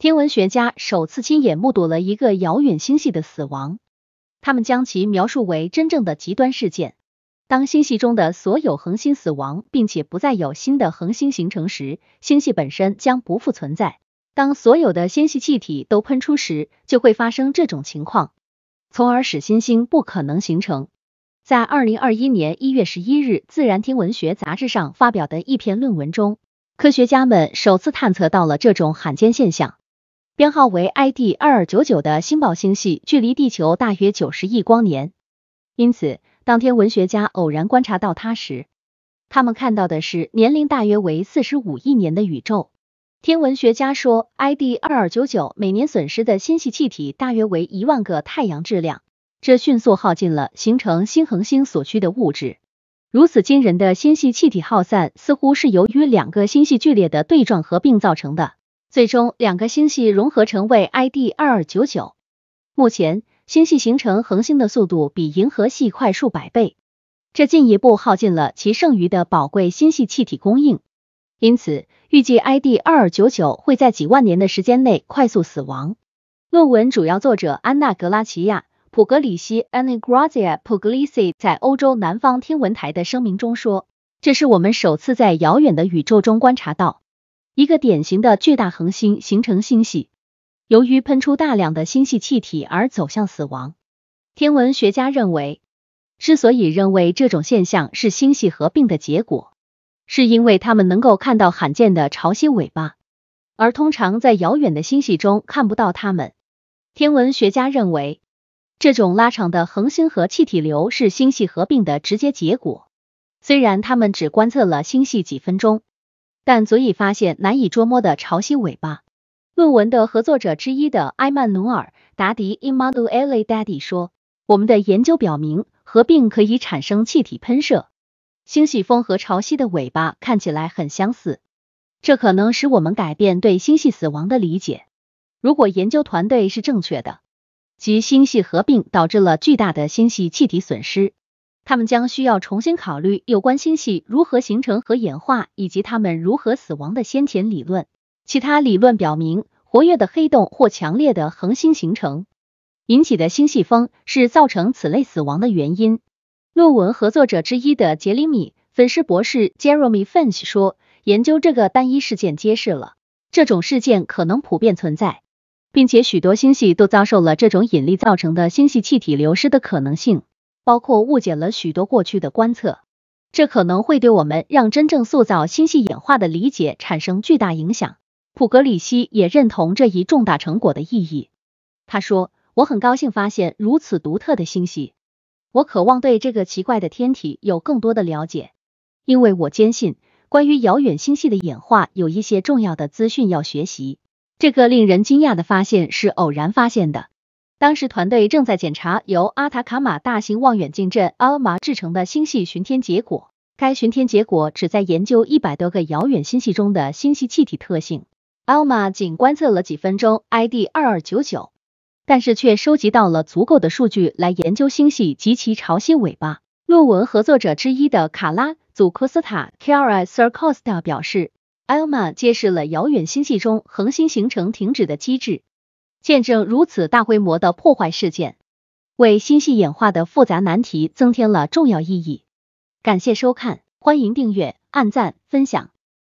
天文学家首次亲眼目睹了一个遥远星系的死亡，他们将其描述为真正的极端事件。当星系中的所有恒星死亡，并且不再有新的恒星形成时，星系本身将不复存在。当所有的星系气体都喷出时，就会发生这种情况，从而使新星不可能形成。在二零二一年一月十一日《自然天文学》杂志上发表的一篇论文中，科学家们首次探测到了这种罕见现象。编号为 ID 二二九九的星暴星系距离地球大约九十亿光年，因此当天文学家偶然观察到它时，他们看到的是年龄大约为四十五亿年的宇宙。天文学家说，ID 二二九九每年损失的星系气体大约为一万个太阳质量，这迅速耗尽了形成新恒星所需的物质。如此惊人的星系气体耗散，似乎是由于两个星系剧烈的对撞合并造成的。最终，两个星系融合成为 ID 2299。目前，星系形成恒星的速度比银河系快数百倍，这进一步耗尽了其剩余的宝贵星系气体供应。因此，预计 ID 2299会在几万年的时间内快速死亡。论文主要作者安娜·格拉齐亚·普格里西 （Anna Grazia Pugliese） 在欧洲南方天文台的声明中说：“这是我们首次在遥远的宇宙中观察到。”一个典型的巨大恒星形成星系，由于喷出大量的星系气体而走向死亡。天文学家认为，之所以认为这种现象是星系合并的结果，是因为他们能够看到罕见的潮汐尾巴，而通常在遥远的星系中看不到它们。天文学家认为，这种拉长的恒星和气体流是星系合并的直接结果。虽然他们只观测了星系几分钟。但足以发现难以捉摸的潮汐尾巴。论文的合作者之一的埃曼努尔·达迪 e m a n u e l Daddy） 说：“我们的研究表明，合并可以产生气体喷射，星系风和潮汐的尾巴看起来很相似。这可能使我们改变对星系死亡的理解。如果研究团队是正确的，即星系合并导致了巨大的星系气体损失。”他们将需要重新考虑有关星系如何形成和演化，以及它们如何死亡的先前理论。其他理论表明，活跃的黑洞或强烈的恒星形成引起的星系风是造成此类死亡的原因。论文合作者之一的杰里米·粉饰博士 （Jeremy Finch） 说：“研究这个单一事件揭示了这种事件可能普遍存在，并且许多星系都遭受了这种引力造成的星系气体流失的可能性。”包括误解了许多过去的观测，这可能会对我们让真正塑造星系演化的理解产生巨大影响。普格里希也认同这一重大成果的意义。他说：“我很高兴发现如此独特的星系，我渴望对这个奇怪的天体有更多的了解，因为我坚信关于遥远星系的演化有一些重要的资讯要学习。”这个令人惊讶的发现是偶然发现的。当时团队正在检查由阿塔卡马大型望远镜阵 （ALMA） 制成的星系巡天结果。该巡天结果旨在研究一百多个遥远星系中的星系气体特性。ALMA 仅观测了几分钟 ID 2299，但是却收集到了足够的数据来研究星系及其潮汐尾巴。论文合作者之一的卡拉·祖科斯塔 k r i Circosta） 表示，ALMA 揭示了遥远星系中恒星形成停止的机制。见证如此大规模的破坏事件，为星系演化的复杂难题增添了重要意义。感谢收看，欢迎订阅、按赞、分享。